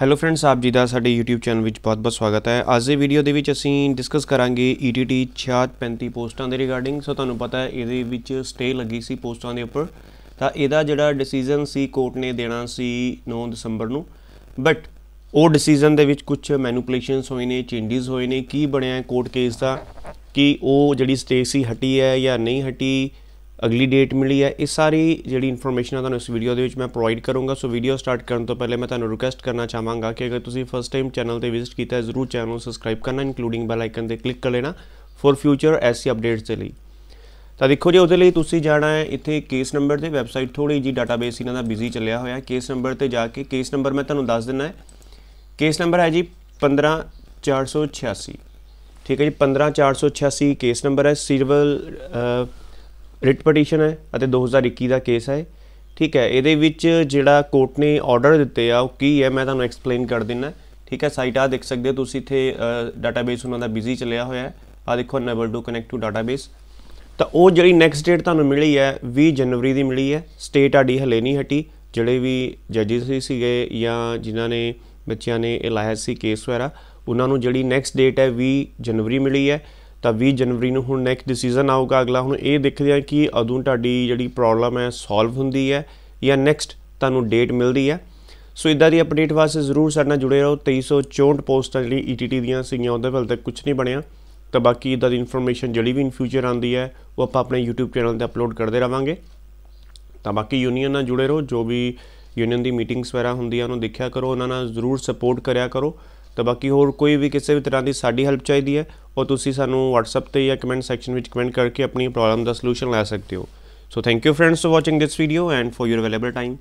hello friends ਆਪ ਜੀ ਦਾ ਸਾਡੇ YouTube ਚੈਨਲ ਵਿੱਚ ਬਹੁਤ-ਬਹੁਤ ਸਵਾਗਤ ਹੈ ਅੱਜ ਦੇ ਵੀਡੀਓ ਦੇ ਵਿੱਚ ਅਸੀਂ ਡਿਸਕਸ ਕਰਾਂਗੇ ETT 6635 ਪੋਸਟਾਂ ਦੇ ਰਿਗਾਰਡਿੰਗ ਸੋ ਤੁਹਾਨੂੰ ਪਤਾ ਹੈ ਇਹਦੇ ਵਿੱਚ ਸਟੇ ਲੱਗੀ ਸੀ ਪੋਸਟਾਂ ਦੇ ਉੱਪਰ ਤਾਂ ਇਹਦਾ ਜਿਹੜਾ ਡਿਸੀਜਨ ਸੀ ਕੋਰਟ ਨੇ ਦੇਣਾ ਸੀ 9 ਦਸੰਬਰ ਨੂੰ ਬਟ ਉਹ ਡਿਸੀਜਨ ਦੇ ਵਿੱਚ ਕੁਝ ਮੈਨੂਪਲੇਸ਼ਨਸ ਹੋਏ ਨੇ ਚੇਂਜਸ ਹੋਏ ਨੇ ਕੀ ਬਣਿਆ ਹੈ ਕੋਰਟ ਕੇਸ ਦਾ ਕਿ ਉਹ ਜਿਹੜੀ ਸਟੇ ਸੀ ਹਟੀ ਹੈ ਜਾਂ ਨਹੀਂ ਹਟੀ ਅਗਲੀ ਡੇਟ ਮਿਲੀ ਹੈ ਇਹ ਸਾਰੀ ਜਿਹੜੀ ਇਨਫੋਰਮੇਸ਼ਨ ਆ ਤੁਹਾਨੂੰ ਇਸ ਵੀਡੀਓ ਦੇ ਵਿੱਚ ਮੈਂ ਪ੍ਰੋਵਾਈਡ ਕਰੂੰਗਾ ਸੋ ਵੀਡੀਓ ਸਟਾਰਟ ਕਰਨ ਤੋਂ ਪਹਿਲੇ ਮੈਂ ਤੁਹਾਨੂੰ ਰਿਕਵੈਸਟ ਕਰਨਾ ਚਾਹਾਂਗਾ ਕਿ ਅਗਰ ਤੁਸੀਂ ਫਸਟ ਟਾਈਮ ਚੈਨਲ ਤੇ ਵਿਜ਼ਿਟ ਕੀਤਾ ਹੈ ਜ਼ਰੂਰ ਚੈਨਲ ਨੂੰ ਸਬਸਕ੍ਰਾਈਬ ਕਰਨਾ ਇਨਕਲੂਡਿੰਗ ਬੈਲ ਆਈਕਨ ਤੇ ਕਲਿੱਕ ਕਰ ਲੈਣਾ ਫॉर ਫਿਊਚਰ ਐਸੀ ਅਪਡੇਟਸ ਦੇ ਲਈ ਤਾਂ ਦੇਖੋ ਜੀ ਉਹਦੇ ਲਈ ਤੁਸੀਂ ਜਾਣਾ ਹੈ ਇੱਥੇ ਕੇਸ ਨੰਬਰ ਤੇ ਵੈਬਸਾਈਟ ਥੋੜੀ ਜੀ ਡਾਟਾਬੇਸ ਇਹਨਾਂ ਦਾ ਬਿਜ਼ੀ ਚੱਲਿਆ ਹੋਇਆ ਹੈ ਕੇਸ ਨੰਬਰ ਤੇ ਜਾ ਕੇ ਕੇਸ ਨੰਬਰ ਮੈਂ ਤੁਹਾਨੂੰ ਦੱਸ ਦਿੰਦਾ ਹੈ ਕੇਸ ਨੰਬਰ ਹੈ ਜੀ 15486 ਠੀਕ ਹੈ ਜੀ 15486 ਕੇਸ ਨੰਬਰ ਹੈ ਸਿਰਵਲ ਰਿਟ ਪਟੀਸ਼ਨ ਹੈ ਅਤੇ 2021 ਦਾ ਕੇਸ ਹੈ ਠੀਕ ਹੈ ਇਹਦੇ ਵਿੱਚ ਜਿਹੜਾ ਕੋਰਟ ਨੇ ਆਰਡਰ ਦਿੱਤੇ ਆ ਉਹ ਕੀ ਹੈ ਮੈਂ ਤੁਹਾਨੂੰ ਐਕਸਪਲੇਨ ਕਰ ਦਿੰਨਾ ਠੀਕ ਹੈ ਸਾਈਟ ਆ ਦੇਖ ਸਕਦੇ ਹੋ ਤੁਸੀਂ ਇੱਥੇ ਡਾਟਾਬੇਸ ਉਹਨਾਂ ਦਾ ਬਿਜ਼ੀ ਚੱਲਿਆ ਹੋਇਆ ਹੈ ਆ ਦੇਖੋ never to connect to database ਤਾਂ ਉਹ ਜਿਹੜੀ ਨੈਕਸਟ ਡੇਟ ਤੁਹਾਨੂੰ ਮਿਲੀ ਹੈ 20 ਜਨਵਰੀ ਦੀ ਮਿਲੀ ਹੈ ਸਟੇਟ ਆਡੀ ਹਲੇ ਨਹੀਂ ਹਟੀ ਜਿਹੜੇ ਵੀ ਜੱਜਿਸ ਸੀਗੇ ਜਾਂ ਜਿਨ੍ਹਾਂ ਨੇ ਬੱਚਿਆਂ ਨੇ ਇਹ ਸੀ ਕੇਸ ਵਗੈਰਾ ਉਹਨਾਂ ਨੂੰ ਜਿਹੜੀ ਨੈਕਸਟ ਡੇਟ ਹੈ 20 ਜਨਵਰੀ ਮਿਲੀ ਹੈ ਤਾਂ 20 ਜਨਵਰੀ ਨੂੰ ਹੁਣ ਨੈਕਸਟ ਡਿਸੀਜਨ ਆਊਗਾ ਅਗਲਾ ਹੁਣ ਇਹ ਦੇਖਦੇ ਆ ਕਿ ਅਦੋਂ ਤੁਹਾਡੀ ਜਿਹੜੀ ਪ੍ਰੋਬਲਮ ਹੈ ਸੋਲਵ ਹੁੰਦੀ ਹੈ ਜਾਂ ਨੈਕਸਟ ਤੁਹਾਨੂੰ ਡੇਟ ਮਿਲਦੀ ਹੈ ਸੋ ਇਦਾਂ ਦੀ ਅਪਡੇਟ ਵਾਸਤੇ ਜ਼ਰੂਰ ਸਾਡੇ ਨਾਲ ਜੁੜੇ ਰਹੋ 2364 ਪੋਸਟਾਂ ਜਿਹੜੀ ETT ਦੀਆਂ ਸੀਗੀਆਂ ਉਹਦੇ ਵੱਲ ਤੱਕ ਕੁਝ ਨਹੀਂ ਬਣਿਆ ਤਾਂ ਬਾਕੀ ਇਦਾਂ ਦੀ ਇਨਫੋਰਮੇਸ਼ਨ ਜਿਹੜੀ ਵੀ ਇਨ ਫਿਊਚਰ ਆਉਂਦੀ ਹੈ ਉਹ ਆਪਾਂ ਆਪਣੇ YouTube ਚੈਨਲ ਤੇ ਅਪਲੋਡ ਕਰਦੇ ਰਵਾਂਗੇ ਤਾਂ ਬਾਕੀ ਯੂਨੀਅਨ ਨਾਲ ਜੁੜੇ ਰਹੋ ਜੋ ਵੀ ਯੂਨੀਅਨ ਦੀ ਮੀਟਿੰਗਸ ਵਗੈਰਾ ਹੁੰਦੀਆਂ ਉਹਨੂੰ ਦੇਖਿਆ ਕਰੋ ਉਹਨਾਂ ਨਾਲ ਜ਼ਰੂਰ ਸਪੋਰਟ ਕਰਿਆ ਕਰੋ ਤਾਂ ਬਾਕੀ ਹੋਰ ਕੋਈ ਵੀ ਕਿਸੇ ਵੀ ਤਰ੍ਹਾਂ ਦੀ ਸਾਡੀ ਹੈਲਪ ਚਾਹੀਦੀ ਹੈ ਉਹ ਤੁਸੀਂ ਸਾਨੂੰ WhatsApp ਤੇ ਜਾਂ ਕਮੈਂਟ ਸੈਕਸ਼ਨ ਵਿੱਚ ਕਮੈਂਟ ਕਰਕੇ ਆਪਣੀ ਪ੍ਰੋਬਲਮ ਦਾ ਸੋਲੂਸ਼ਨ ਲੈ ਸਕਦੇ ਹੋ so thank you friends for watching this video and for your available time